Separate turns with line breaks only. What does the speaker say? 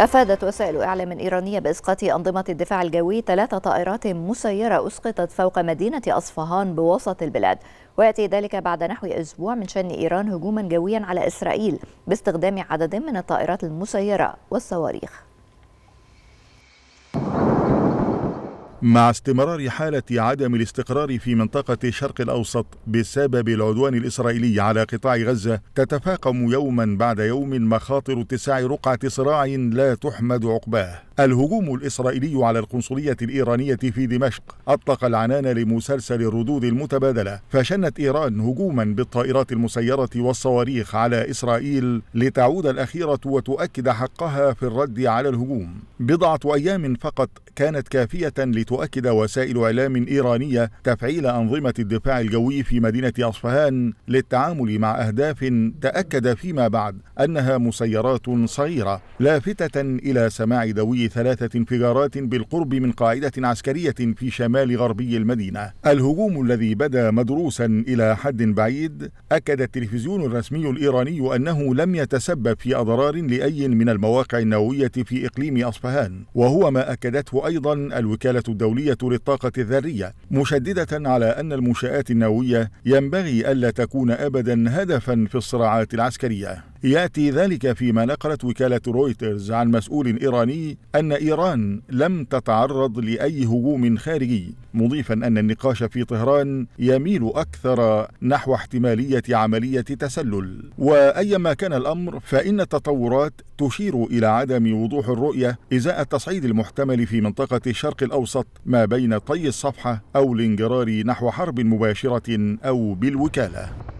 أفادت وسائل إعلام إيرانية بإسقاط أنظمة الدفاع الجوي ثلاث طائرات مسيرة أسقطت فوق مدينة أصفهان بوسط البلاد ويأتي ذلك بعد نحو أسبوع من شن إيران هجوما جويا على إسرائيل باستخدام عدد من الطائرات المسيرة والصواريخ
مع استمرار حالة عدم الاستقرار في منطقة الشرق الأوسط بسبب العدوان الإسرائيلي على قطاع غزة تتفاقم يوما بعد يوم مخاطر اتساع رقعة صراع لا تحمد عقباه الهجوم الإسرائيلي على القنصلية الإيرانية في دمشق أطلق العنان لمسلسل الردود المتبادلة فشنت إيران هجوما بالطائرات المسيرة والصواريخ على إسرائيل لتعود الأخيرة وتؤكد حقها في الرد على الهجوم بضعة أيام فقط كانت كافية لتؤكد وسائل إعلام إيرانية تفعيل أنظمة الدفاع الجوي في مدينة أصفهان للتعامل مع أهداف تأكد فيما بعد أنها مسيرات صغيرة لافتة إلى سماع دوي ثلاثة انفجارات بالقرب من قاعدة عسكرية في شمال غربي المدينة الهجوم الذي بدا مدروسا إلى حد بعيد أكد التلفزيون الرسمي الإيراني أنه لم يتسبب في أضرار لأي من المواقع النووية في إقليم أصفهان وهو ما أكدته أيضا الوكالة الدولية للطاقة الذرية مشددة على أن المنشآت النووية ينبغي ألا تكون أبدا هدفا في الصراعات العسكرية يأتي ذلك فيما نقلت وكالة رويترز عن مسؤول إيراني أن إيران لم تتعرض لأي هجوم خارجي مضيفا أن النقاش في طهران يميل أكثر نحو احتمالية عملية تسلل وأيما كان الأمر فإن التطورات تشير إلى عدم وضوح الرؤية إزاء التصعيد المحتمل في منطقة الشرق الأوسط ما بين طي الصفحة أو الانجرار نحو حرب مباشرة أو بالوكالة